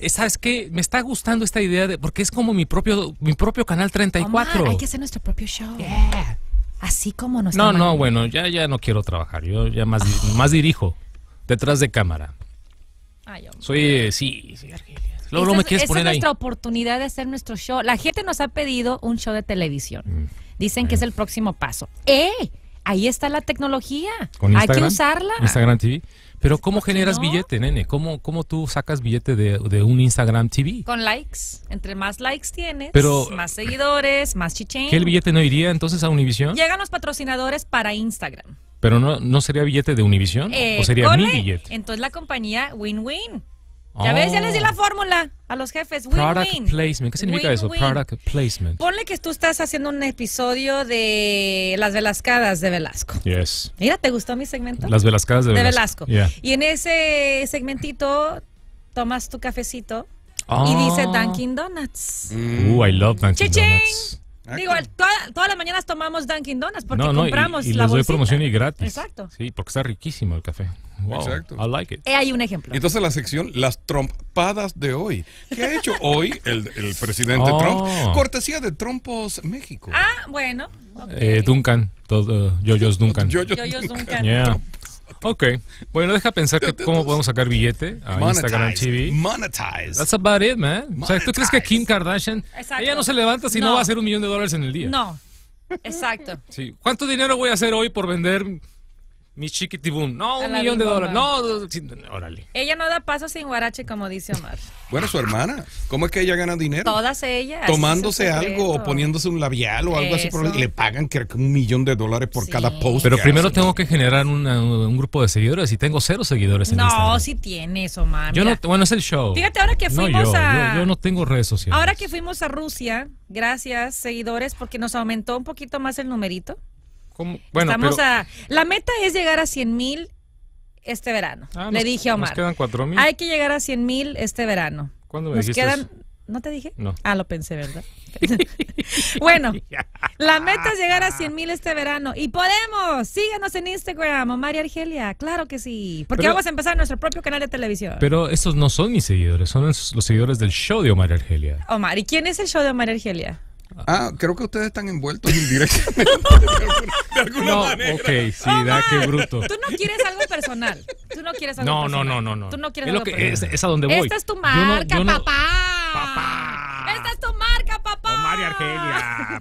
Eh, ¿Sabes pues, qué? Me está gustando esta idea de porque es como mi propio mi propio canal 34. hay que hacer nuestro propio show. Así como nos No, no, bueno, ya ya no quiero trabajar. Yo ya más más dirijo detrás de cámara. Soy eh, sí, sí, Argelia. Luego me quieres es nuestra oportunidad de hacer nuestro show. La gente nos ha pedido un show de televisión. Mm. Dicen que es el próximo paso. ¡Eh! Ahí está la tecnología. ¿Con Hay que usarla. Instagram TV. Pero ¿cómo generas billete, nene? ¿Cómo, ¿Cómo tú sacas billete de, un Instagram TV? Con likes. Entre más likes tienes, más seguidores, más chichén. ¿Qué el billete no iría entonces a Univision? Llegan los patrocinadores para Instagram. ¿Pero no, no sería billete de Univision? ¿O eh, sería mi billete? Entonces la compañía win-win. Ya ves, ya les di la oh. fórmula a los jefes. Product placement. ¿Qué significa eso? Product placement. Ponle que tú estás haciendo un episodio de Las Velascadas de Velasco. Yes. Mira, ¿te gustó mi segmento? Las Velascadas de, Velasco. de Velasco. Y en ese segmentito tomas tu cafecito y ah. dice Dunkin' Donuts. Uh, I love Dunkin' Donuts. Ah, Digo, todas las mañanas tomamos Dunkin' Donuts porque no, compramos y, y la les doy promoción y gratis. Exacto. Sí, porque está riquísimo el café. Wow, Exacto. I like it. Hay eh, hay un ejemplo. Entonces la sección Las trompadas de hoy. ¿Qué ha hecho hoy el, el presidente oh. Trump? Cortesía de Trompos México. Ah, bueno. Eh, Duncan. Eh, Yo-Yo's Duncan. yo Duncan. Duncan. Ok. Bueno, deja pensar que cómo podemos sacar billete a Instagram TV. Monetize. That's about it, man. O sea, ¿tú crees que Kim Kardashian, ella no se levanta si no. no va a hacer un millón de dólares en el día? No. Exacto. Sí. ¿Cuánto dinero voy a hacer hoy por vender mi chiquitibum. No, un millón de dólares. No, órale. Ella no da paso sin guarache, como dice Omar. Bueno, su hermana. ¿Cómo es que ella gana dinero? Todas ellas. Tomándose algo o poniéndose un labial o algo así. Por, le pagan creo un millón de dólares por cada post. Pero primero tengo que generar un grupo de seguidores y tengo cero seguidores en no, Instagram. No, sí tienes, Omar. Yo bueno, es el show. Fíjate, ahora que fuimos a... yo no tengo redes sociales. Ahora que fuimos a Rusia, gracias, seguidores, porque nos aumentó un poquito más el numerito. Bueno, a... La meta es llegar a 100 mil este verano. Ah, le dije a Omar. Nos quedan 4 mil. Hay que llegar a 100 mil este verano. ¿Cuándo me nos quedan... ¿No te dije? No. Ah, lo pensé, ¿verdad? bueno, la meta es llegar a 100 mil este verano. Y podemos. síguenos en Instagram, y Argelia. Claro que sí. Porque vamos a empezar nuestro propio canal de televisión. Pero estos no son mis seguidores, son los seguidores del show de Omar Argelia. Omar, ¿y quién es el show de Omar Argelia? Ah, creo que ustedes están envueltos indirectamente de alguna, no, Ok, sí, oh, da, qué bruto. Tú no quieres algo personal. Tú no quieres algo personal. No, no, no, no. Tú no quieres algo lo personal. Es, a donde voy. Esta es tu marca, papá. Papá. Esta es tu marca, papá. María Argelia.